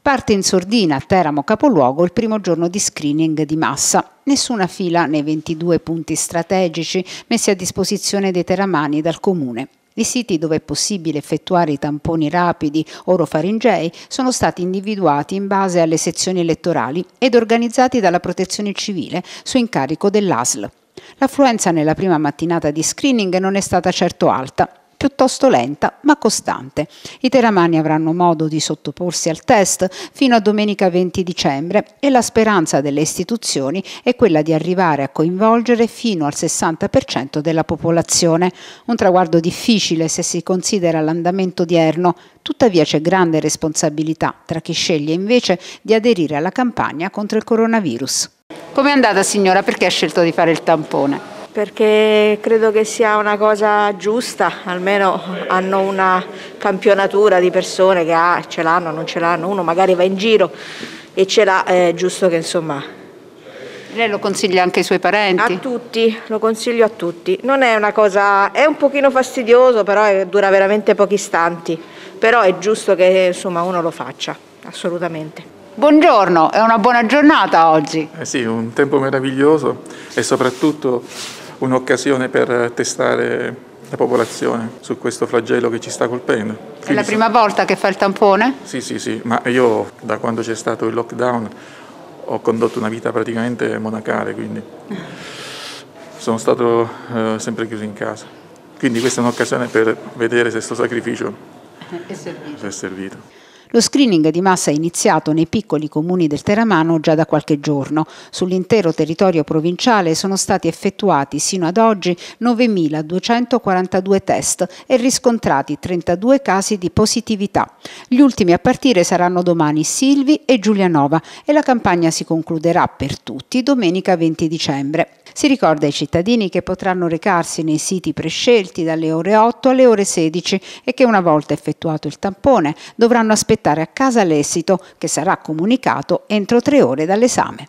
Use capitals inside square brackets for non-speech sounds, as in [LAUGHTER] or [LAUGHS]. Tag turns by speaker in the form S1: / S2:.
S1: Parte in sordina Teramo capoluogo il primo giorno di screening di massa. Nessuna fila nei 22 punti strategici messi a disposizione dei teramani dal comune. I siti dove è possibile effettuare i tamponi rapidi orofaringei sono stati individuati in base alle sezioni elettorali ed organizzati dalla Protezione Civile su incarico dell'ASL. L'affluenza nella prima mattinata di screening non è stata certo alta, piuttosto lenta ma costante. I teramani avranno modo di sottoporsi al test fino a domenica 20 dicembre e la speranza delle istituzioni è quella di arrivare a coinvolgere fino al 60% della popolazione, un traguardo difficile se si considera l'andamento odierno, tuttavia c'è grande responsabilità tra chi sceglie invece di aderire alla campagna contro il coronavirus. Come è andata signora? Perché ha scelto di fare il tampone?
S2: perché credo che sia una cosa giusta, almeno hanno una campionatura di persone che ah, ce l'hanno, non ce l'hanno, uno magari va in giro e ce l'ha, è giusto che insomma... Lei lo consiglia anche ai suoi parenti? A tutti, lo consiglio a tutti. Non è una cosa, è un pochino fastidioso, però dura veramente pochi istanti, però è giusto che insomma uno lo faccia, assolutamente.
S3: Buongiorno, è una buona giornata oggi. Eh sì, un tempo meraviglioso e soprattutto un'occasione per testare la popolazione su questo flagello che ci sta colpendo. Quindi è la prima
S1: volta che fa il tampone?
S3: Sì, sì, sì, ma io da quando c'è stato il lockdown ho condotto una vita praticamente monacale, quindi sono stato eh, sempre chiuso in casa. Quindi questa è un'occasione per vedere se questo sacrificio [LAUGHS] è servito. è servito.
S1: Lo screening di massa è iniziato nei piccoli comuni del Teramano già da qualche giorno. Sull'intero territorio provinciale sono stati effettuati sino ad oggi 9.242 test e riscontrati 32 casi di positività. Gli ultimi a partire saranno domani Silvi e Giulianova e la campagna si concluderà per tutti domenica 20 dicembre. Si ricorda ai cittadini che potranno recarsi nei siti prescelti dalle ore 8 alle ore 16 e che una volta effettuato il tampone dovranno aspettare portare a casa l'esito che sarà comunicato entro tre ore dall'esame.